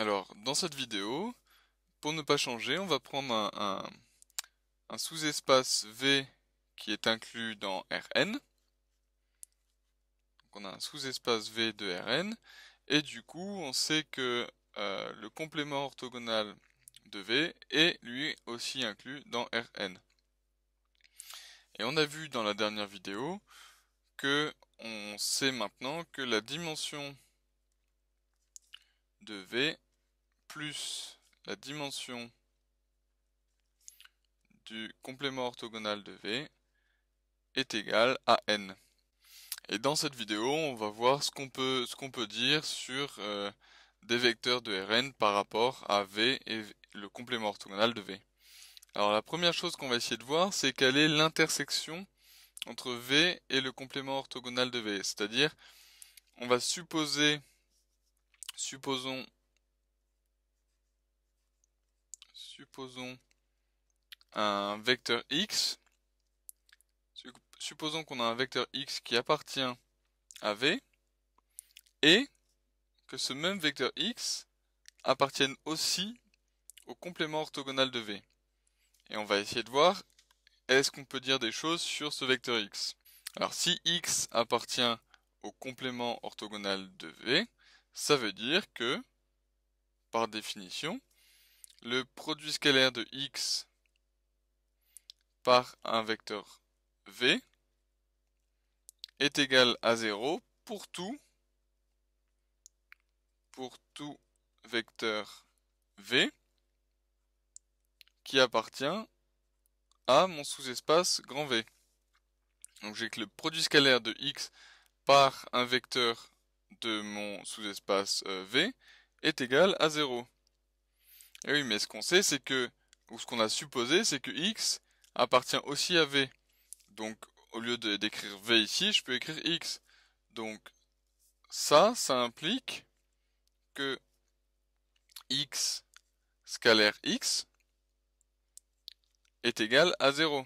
Alors, dans cette vidéo, pour ne pas changer, on va prendre un, sous-espace V qui est inclus dans Rn. on a un sous-espace V de Rn, et du coup, on sait que euh, le complément orthogonal de V est lui aussi inclus dans Rn. Et on a vu dans la dernière vidéo que on sait maintenant que la dimension de V plus la dimension du complément orthogonal de V est égale à n. Et dans cette vidéo, on va voir ce qu'on peut, peut dire sur euh, des vecteurs de Rn par rapport à V et le complément orthogonal de V. Alors la première chose qu'on va essayer de voir, c'est quelle est l'intersection entre V et le complément orthogonal de V. C'est-à-dire, on va supposer, supposons supposons un vecteur x, supposons qu'on a un vecteur x qui appartient à V, et que ce même vecteur x appartienne aussi au complément orthogonal de V. Et on va essayer de voir est-ce qu'on peut dire des choses sur ce vecteur x. Alors si x appartient au complément orthogonal de V, ça veut dire que, par définition, le produit scalaire de x par un vecteur v est égal à 0 pour tout pour tout vecteur v qui appartient à mon sous-espace grand V. Donc j'ai que le produit scalaire de x par un vecteur de mon sous-espace euh, V est égal à 0. Et eh oui, mais ce qu'on sait, c'est que, ou ce qu'on a supposé, c'est que x appartient aussi à v. Donc, au lieu d'écrire v ici, je peux écrire x. Donc, ça, ça implique que x scalaire x est égal à 0.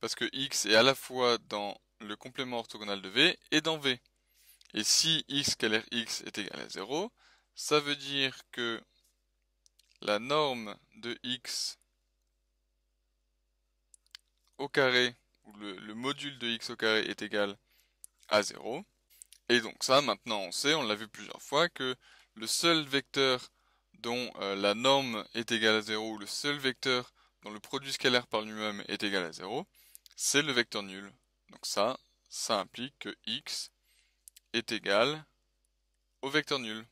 Parce que x est à la fois dans le complément orthogonal de v et dans v. Et si x scalaire x est égal à 0, ça veut dire que la norme de x au carré, ou le, module de x au carré est égal à 0. Et donc ça, maintenant on sait, on l'a vu plusieurs fois, que le seul vecteur dont euh, la norme est égale à 0, ou le seul vecteur dont le produit scalaire par lui-même est égal à 0, c'est le vecteur nul. Donc ça, ça implique que x est égal au vecteur nul.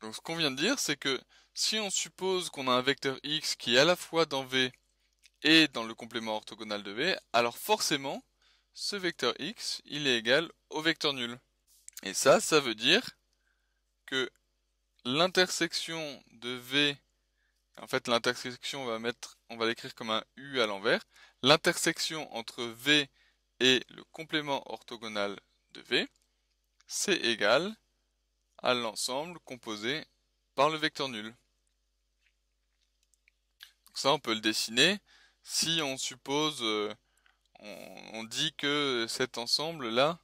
Donc ce qu'on vient de dire, c'est que si on suppose qu'on a un vecteur x qui est à la fois dans V et dans le complément orthogonal de V, alors forcément, ce vecteur x, il est égal au vecteur nul. Et ça, ça veut dire que l'intersection de V, en fait l'intersection, on va on va l'écrire comme un U à l'envers, l'intersection entre V et le complément orthogonal de V, c'est égal à l'ensemble composé par le vecteur nul. ça, on peut le dessiner. Si on suppose, euh, on, on dit que cet ensemble-là,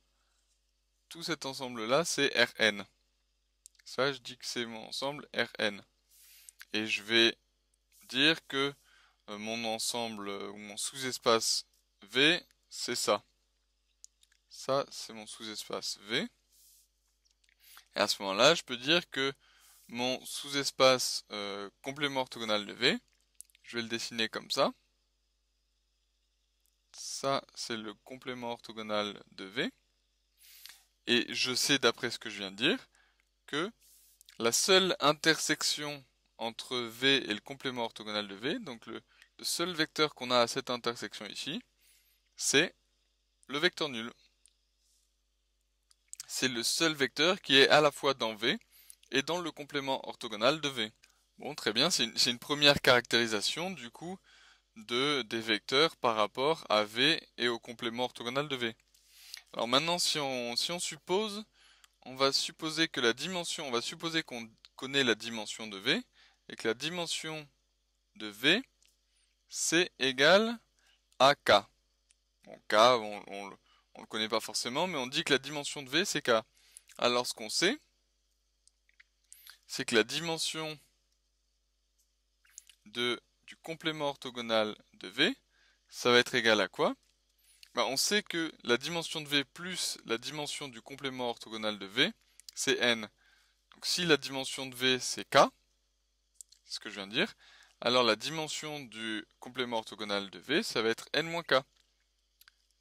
tout cet ensemble-là, c'est Rn. Ça, je dis que c'est mon ensemble Rn. Et je vais dire que euh, mon ensemble ou mon sous-espace V, c'est ça. Ça, c'est mon sous-espace V. Et à ce moment-là, je peux dire que mon sous-espace euh, complément orthogonal de V, je vais le dessiner comme ça. Ça, c'est le complément orthogonal de V. Et je sais, d'après ce que je viens de dire, que la seule intersection entre V et le complément orthogonal de V, donc le seul vecteur qu'on a à cette intersection ici, c'est le vecteur nul c'est le seul vecteur qui est à la fois dans V et dans le complément orthogonal de V. Bon, très bien, c'est une, première caractérisation du coup de, des vecteurs par rapport à V et au complément orthogonal de V. Alors maintenant, si on, suppose, on va supposer que la dimension, on va supposer qu'on connaît la dimension de V et que la dimension de V, c'est égal à K. Bon, K, on, on, on ne le connaît pas forcément, mais on dit que la dimension de V, c'est K. Alors ce qu'on sait, c'est que la dimension de, du complément orthogonal de V, ça va être égal à quoi bah, On sait que la dimension de V plus la dimension du complément orthogonal de V, c'est N. Donc si la dimension de V c'est K, c'est ce que je viens de dire, alors la dimension du complément orthogonal de V, ça va être N-K. moins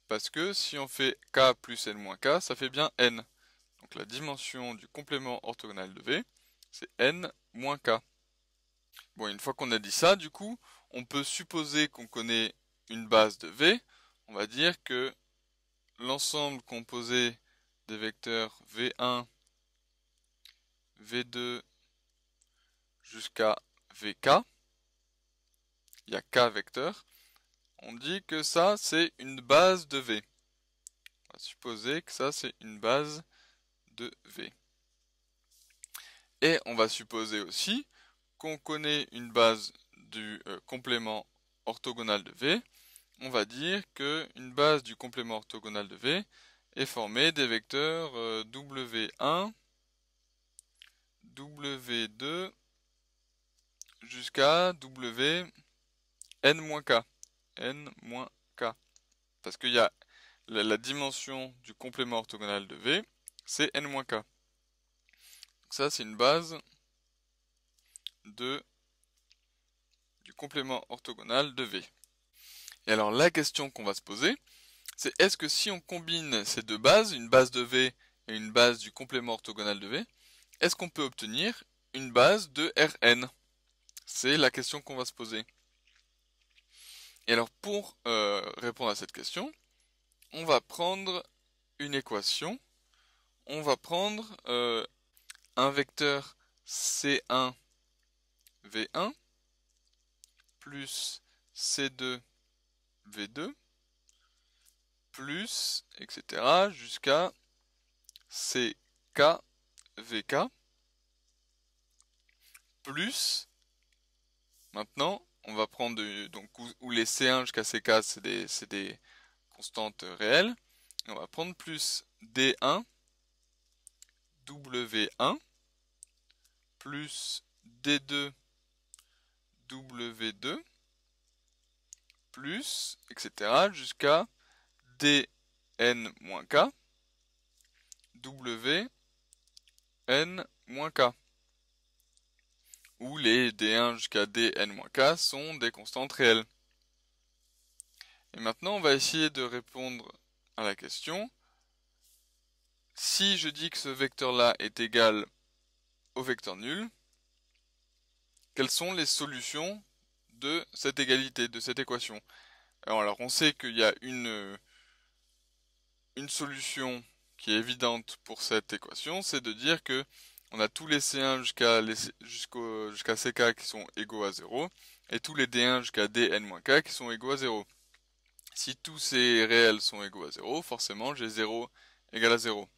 parce que si on fait k plus n moins k, ça fait bien n. Donc la dimension du complément orthogonal de V, c'est n moins k. Bon, une fois qu'on a dit ça, du coup, on peut supposer qu'on connaît une base de V. On va dire que l'ensemble composé des vecteurs V1, V2 jusqu'à VK, il y a K vecteurs, on dit que ça c'est une base de V. On va supposer que ça c'est une base de V. Et on va supposer aussi qu'on connaît une base du euh, complément orthogonal de V. On va dire qu'une base du complément orthogonal de V est formée des vecteurs W1, euh, W2 jusqu'à W n-k n-k. Parce qu'il y a la, dimension du complément orthogonal de V, c'est n-k. Donc ça, c'est une base de, du complément orthogonal de V. Et alors la question qu'on va se poser, c'est est-ce que si on combine ces deux bases, une base de V et une base du complément orthogonal de V, est-ce qu'on peut obtenir une base de Rn C'est la question qu'on va se poser. Et alors pour euh, répondre à cette question, on va prendre une équation, on va prendre euh, un vecteur C1 V1 plus C2 V2 plus etc jusqu'à CK VK plus maintenant on va prendre donc où, les C1 jusqu'à ck c'est des, des, constantes réelles. on va prendre plus D1 W1 plus D2 W2 plus etc jusqu'à Dn-K W n-k où les D1 jusqu'à Dn-K sont des constantes réelles. Et maintenant, on va essayer de répondre à la question. Si je dis que ce vecteur-là est égal au vecteur nul, quelles sont les solutions de cette égalité, de cette équation alors, on sait qu'il y a une, une solution qui est évidente pour cette équation, c'est de dire que on a tous les C1 jusqu'à jusqu'à CK qui sont égaux à 0 et tous les D1 jusqu'à Dn-K qui sont égaux à 0. Si tous ces réels sont égaux à 0, forcément j'ai 0 égale à 0.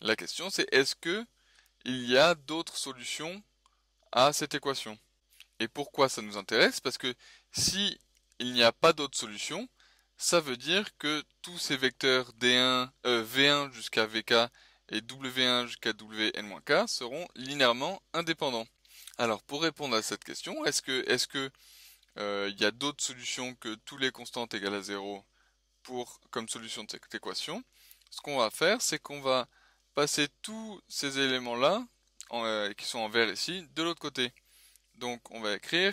La question c'est est-ce que il y a d'autres solutions à cette équation Et pourquoi ça nous intéresse Parce que si il n'y a pas d'autres solutions, ça veut dire que tous ces vecteurs D1, euh, V1 jusqu'à VK et W1 jusqu'à WN-K seront linéairement indépendants. Alors pour répondre à cette question, est-ce que est euh, il y a d'autres solutions que tous les constantes égales à 0 pour comme solution de cette équation Ce qu'on va faire, c'est qu'on va passer tous ces éléments-là euh, qui sont en vert ici de l'autre côté. Donc on va écrire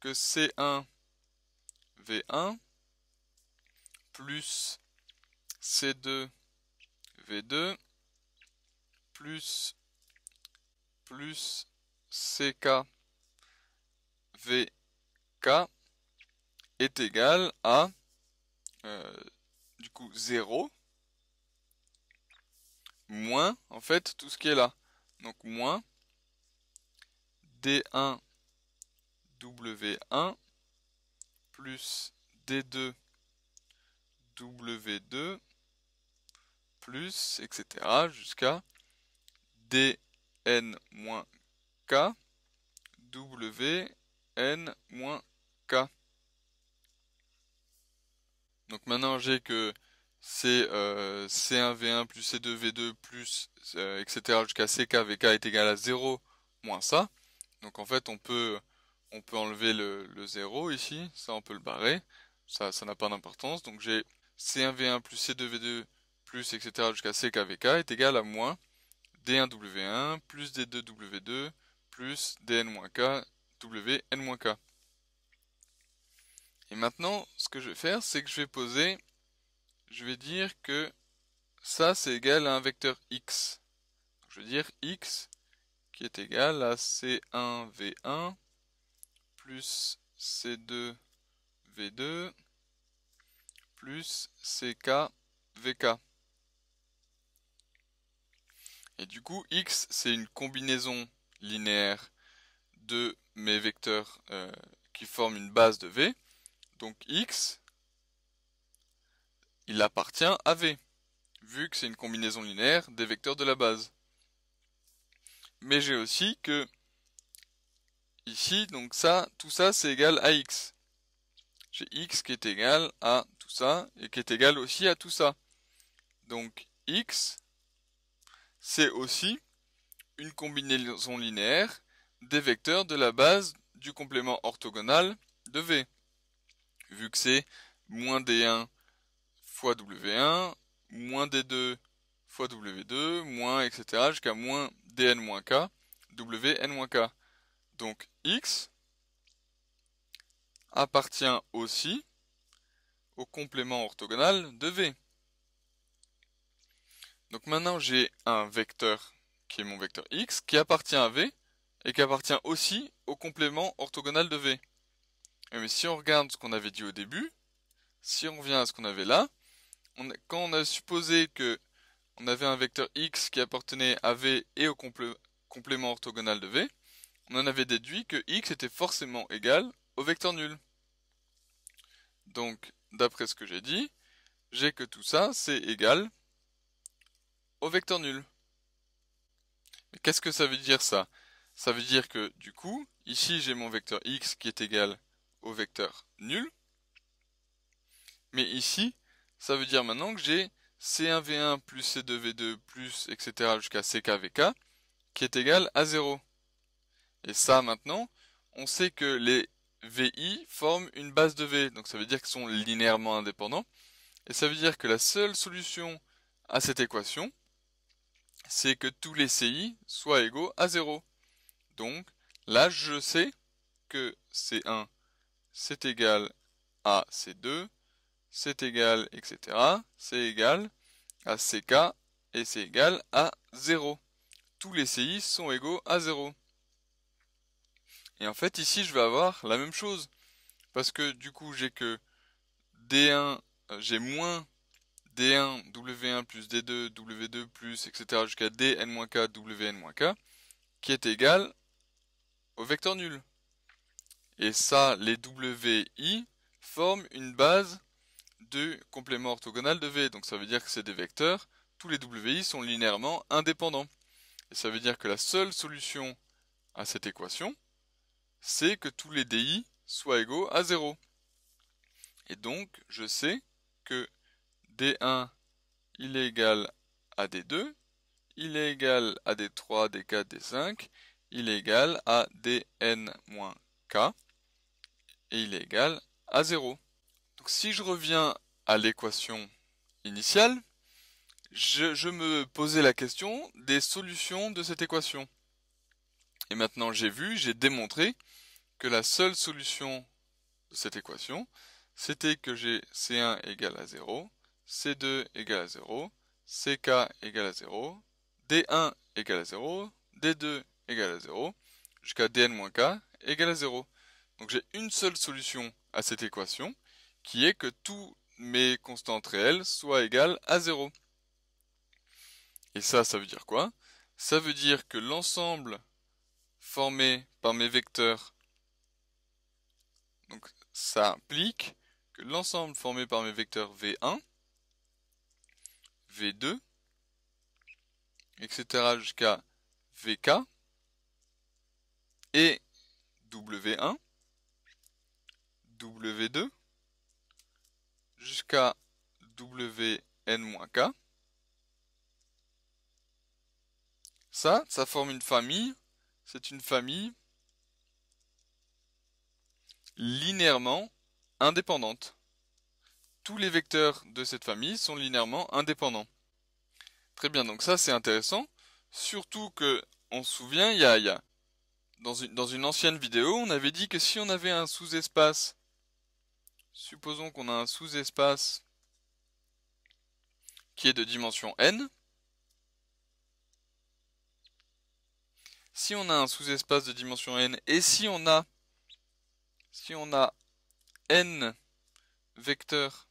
que C1 V1 plus C2 V2 plus plus vk est égal à euh, du coup 0 moins en fait tout ce qui est là. Donc moins D1 W1 plus D2 W2 plus etc jusqu'à dn-k, wn-k. Donc maintenant j'ai que C, euh, C1V1 plus C2V2 plus euh, etc jusqu'à CKVK est égal à 0 moins ça. Donc en fait on peut on peut enlever le, le 0 ici, ça on peut le barrer, ça ça n'a pas d'importance. Donc j'ai C1V1 plus C2V2 plus etc jusqu'à CKVK est égal à moins D1W1 plus D2W2 plus Dn-K Wn-K. Et maintenant, ce que je vais faire, c'est que je vais poser, je vais dire que ça c'est égal à un vecteur x. Je vais dire x qui est égal à c1v1 plus c2v2 plus ckvk vk. Et du coup, x, c'est une combinaison linéaire de mes vecteurs euh, qui forment une base de V. Donc x, il appartient à V, vu que c'est une combinaison linéaire des vecteurs de la base. Mais j'ai aussi que ici, donc ça, tout ça c'est égal à x. J'ai x qui est égal à tout ça et qui est égal aussi à tout ça. Donc x, c'est aussi une combinaison linéaire des vecteurs de la base du complément orthogonal de V. Vu que c'est moins D1 fois W1, moins D2 fois W2, moins etc. jusqu'à moins Dn K, Wn K. Donc X appartient aussi au complément orthogonal de V. Donc maintenant j'ai un vecteur qui est mon vecteur x, qui appartient à v, et qui appartient aussi au complément orthogonal de v. Mais si on regarde ce qu'on avait dit au début, si on revient à ce qu'on avait là, quand on a supposé que on avait un vecteur x qui appartenait à v et au complément orthogonal de v, on en avait déduit que x était forcément égal au vecteur nul. Donc, d'après ce que j'ai dit, j'ai que tout ça, c'est égal au vecteur nul. qu'est-ce que ça veut dire ça Ça veut dire que du coup, ici j'ai mon vecteur x qui est égal au vecteur nul. Mais ici, ça veut dire maintenant que j'ai c1v1 plus c2v2 plus etc jusqu'à ckvk qui est égal à 0. Et ça maintenant, on sait que les VI forment une base de V, donc ça veut dire qu'ils sont linéairement indépendants. Et ça veut dire que la seule solution à cette équation, c'est que tous les CI soient égaux à 0. Donc là, je sais que C1, c'est égal à C2, c'est égal, etc. C'est égal à CK et c'est égal à 0. Tous les CI sont égaux à 0. Et en fait, ici, je vais avoir la même chose. Parce que du coup, j'ai que D1, j'ai moins D1, W1 plus D2, W2 plus, etc. jusqu'à Dn-K, Wn-K, qui est égal au vecteur nul. Et ça, les WI forment une base de complément orthogonal de V. Donc ça veut dire que c'est des vecteurs. Tous les WI sont linéairement indépendants. Et ça veut dire que la seule solution à cette équation, c'est que tous les DI soient égaux à 0. Et donc, je sais que D1 il est égal à D2, il est égal à D3, D4, D5, il est égal à Dn-K, et il est égal à 0. Donc si je reviens à l'équation initiale, je, je, me posais la question des solutions de cette équation. Et maintenant j'ai vu, j'ai démontré que la seule solution de cette équation, c'était que j'ai C1 égale à 0 C2 égale à 0, CK égale à 0, D1 égale à 0, D2 égale à 0, jusqu'à Dn-K égale à 0. Donc j'ai une seule solution à cette équation, qui est que tous mes constantes réelles soient égales à 0. Et ça, ça veut dire quoi Ça veut dire que l'ensemble formé par mes vecteurs, donc ça implique que l'ensemble formé par mes vecteurs V1 V2, etc. jusqu'à VK et W1, W2 jusqu'à WN-K. Ça, ça forme une famille. C'est une famille linéairement indépendante tous les vecteurs de cette famille sont linéairement indépendants. Très bien, donc ça c'est intéressant, surtout que on se souvient, il dans, une, dans une ancienne vidéo, on avait dit que si on avait un sous-espace, supposons qu'on a un sous-espace qui est de dimension n, si on a un sous-espace de dimension n et si on a si on a n vecteurs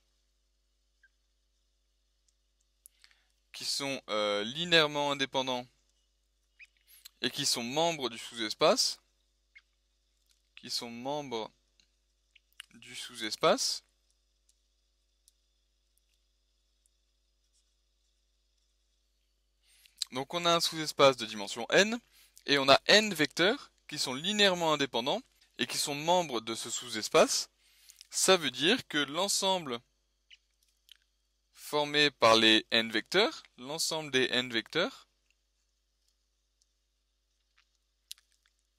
qui sont euh, linéairement indépendants et qui sont membres du sous-espace, qui sont membres du sous-espace, Donc on a un sous-espace de dimension n, et on a n vecteurs qui sont linéairement indépendants et qui sont membres de ce sous-espace. Ça veut dire que l'ensemble formé par les n vecteurs, l'ensemble des n vecteurs,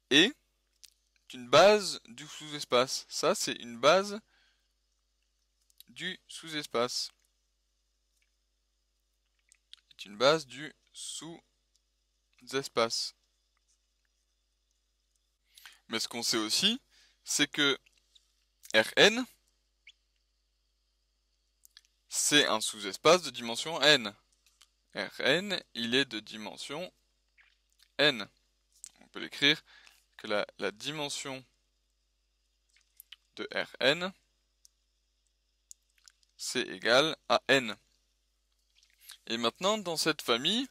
et une base du sous-espace. Ça, c'est une base du sous-espace. C'est une base du sous-espace. Mais ce qu'on sait aussi, c'est que Rn, c'est un sous-espace de dimension n. Rn, il est de dimension n. On peut l'écrire que la, dimension de Rn, c'est égal à n. Et maintenant, dans cette famille,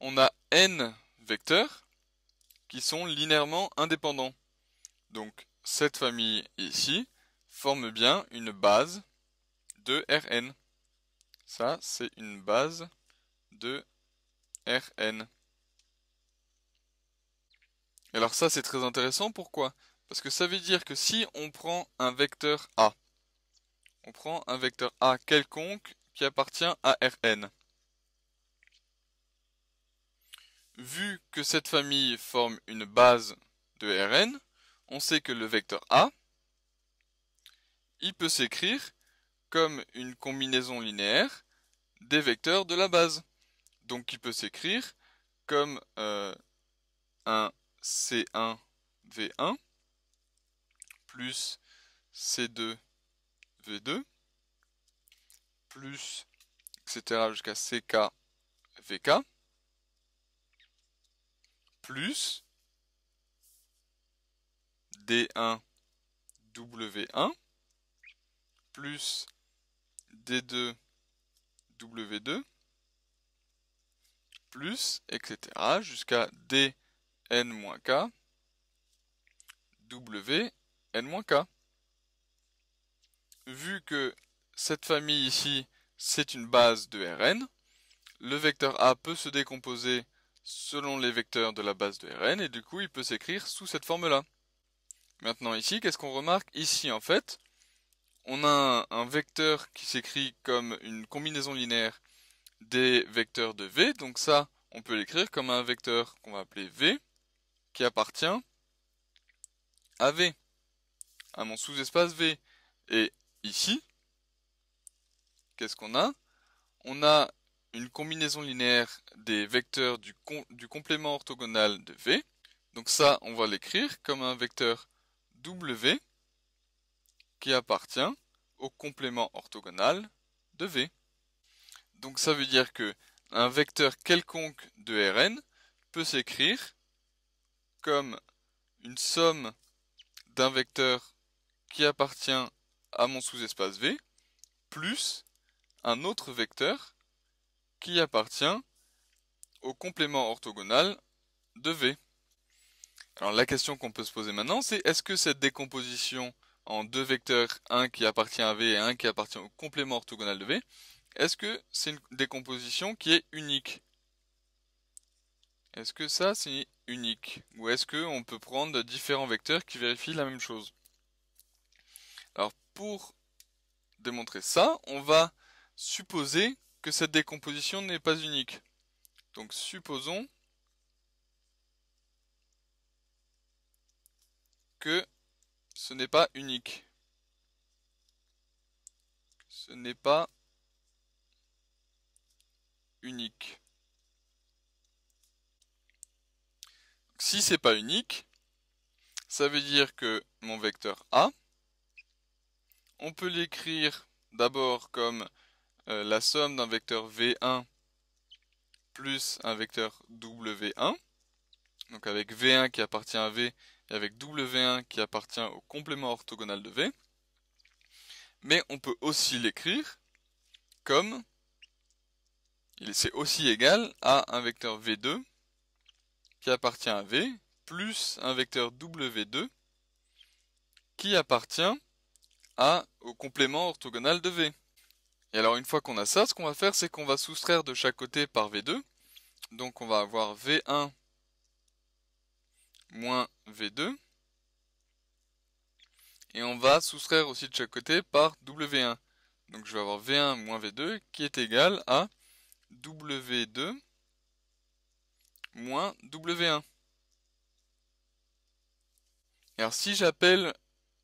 on a n vecteurs qui sont linéairement indépendants. Donc, cette famille ici forme bien une base de Rn. Ça, c'est une base de Rn. alors ça, c'est très intéressant. Pourquoi Parce que ça veut dire que si on prend un vecteur A, on prend un vecteur A quelconque qui appartient à Rn. Vu que cette famille forme une base de Rn, on sait que le vecteur A, il peut s'écrire comme une combinaison linéaire des vecteurs de la base. Donc qui peut s'écrire comme euh, un C1 V1 plus C2 V2 plus etc. jusqu'à CK VK plus D1 W1 plus D2, W2, plus, etc., jusqu'à Dn-K, Wn-K. Vu que cette famille ici, c'est une base de Rn, le vecteur A peut se décomposer selon les vecteurs de la base de Rn, et du coup, il peut s'écrire sous cette forme-là. Maintenant ici, qu'est-ce qu'on remarque Ici, en fait, on a un, vecteur qui s'écrit comme une combinaison linéaire des vecteurs de V. Donc ça, on peut l'écrire comme un vecteur qu'on va appeler V, qui appartient à V, à mon sous-espace V. Et ici, qu'est-ce qu'on a On a une combinaison linéaire des vecteurs du, du complément orthogonal de V. Donc ça, on va l'écrire comme un vecteur W qui appartient au complément orthogonal de V. Donc ça veut dire que un vecteur quelconque de Rn peut s'écrire comme une somme d'un vecteur qui appartient à mon sous-espace V plus un autre vecteur qui appartient au complément orthogonal de V. Alors la question qu'on peut se poser maintenant, c'est est-ce que cette décomposition en deux vecteurs, un qui appartient à V et un qui appartient au complément orthogonal de V, est-ce que c'est une décomposition qui est unique Est-ce que ça c'est unique Ou est-ce qu'on peut prendre différents vecteurs qui vérifient la même chose Alors pour démontrer ça, on va supposer que cette décomposition n'est pas unique. Donc supposons que ce n'est pas unique. Ce n'est pas unique. Si c'est pas unique, ça veut dire que mon vecteur A, on peut l'écrire d'abord comme euh, la somme d'un vecteur V1 plus un vecteur W1, donc avec V1 qui appartient à V et avec W1 qui appartient au complément orthogonal de V. Mais on peut aussi l'écrire comme c'est aussi égal à un vecteur V2 qui appartient à V plus un vecteur W2 qui appartient à au complément orthogonal de V. Et alors une fois qu'on a ça, ce qu'on va faire, c'est qu'on va soustraire de chaque côté par V2. Donc on va avoir V1 moins V2. Et on va soustraire aussi de chaque côté par W1. Donc je vais avoir V1 moins V2 qui est égal à W2 moins W1. alors si j'appelle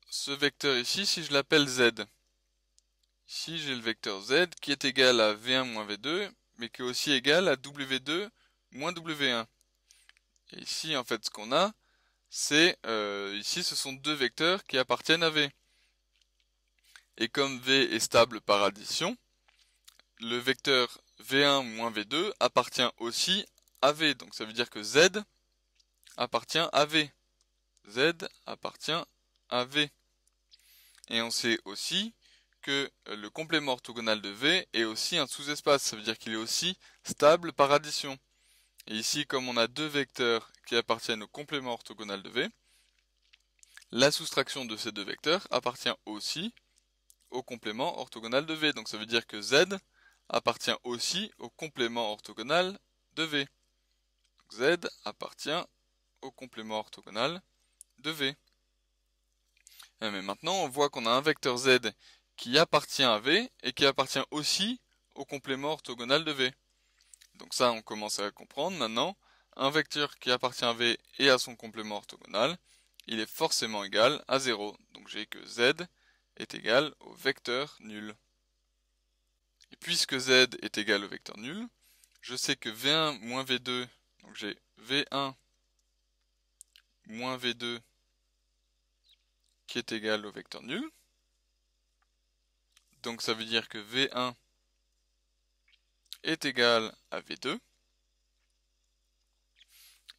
ce vecteur ici, si je l'appelle Z, ici j'ai le vecteur Z qui est égal à V1 moins V2, mais qui est aussi égal à W2 moins W1. Et ici en fait ce qu'on a, c'est euh, ici ce sont deux vecteurs qui appartiennent à V. Et comme V est stable par addition, le vecteur V1 V2 appartient aussi à V. Donc ça veut dire que Z appartient à V. Z appartient à V. Et on sait aussi que le complément orthogonal de V est aussi un sous-espace. Ça veut dire qu'il est aussi stable par addition. Et ici, comme on a deux vecteurs qui appartiennent au complément orthogonal de V, la soustraction de ces deux vecteurs appartient aussi au complément orthogonal de V. Donc ça veut dire que Z appartient aussi au complément orthogonal de V. Z appartient au complément orthogonal de V. Eh, mais maintenant, on voit qu'on a un vecteur Z qui appartient à V et qui appartient aussi au complément orthogonal de V. Donc ça, on commence à comprendre maintenant un vecteur qui appartient à V et à son complément orthogonal, il est forcément égal à 0. Donc j'ai que Z est égal au vecteur nul. Et puisque Z est égal au vecteur nul, je sais que V1 moins V2, donc j'ai V1 moins V2 qui est égal au vecteur nul. Donc ça veut dire que V1 est égal à V2.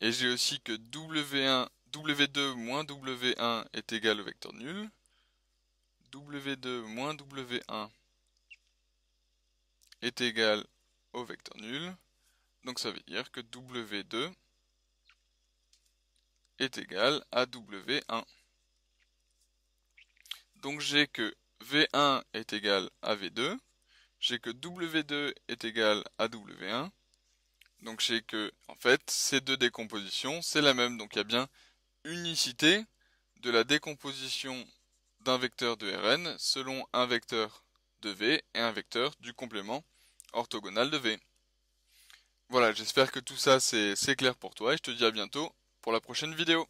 Et j'ai aussi que W1, W2 moins W1 est égal au vecteur nul. W2 moins W1 est égal au vecteur nul. Donc ça veut dire que W2 est égal à W1. Donc j'ai que V1 est égal à V2, j'ai que W2 est égal à W1, donc je sais que, en fait, ces deux décompositions, c'est la même. Donc il y a bien unicité de la décomposition d'un vecteur de Rn selon un vecteur de V et un vecteur du complément orthogonal de V. Voilà, j'espère que tout ça c'est clair pour toi et je te dis à bientôt pour la prochaine vidéo.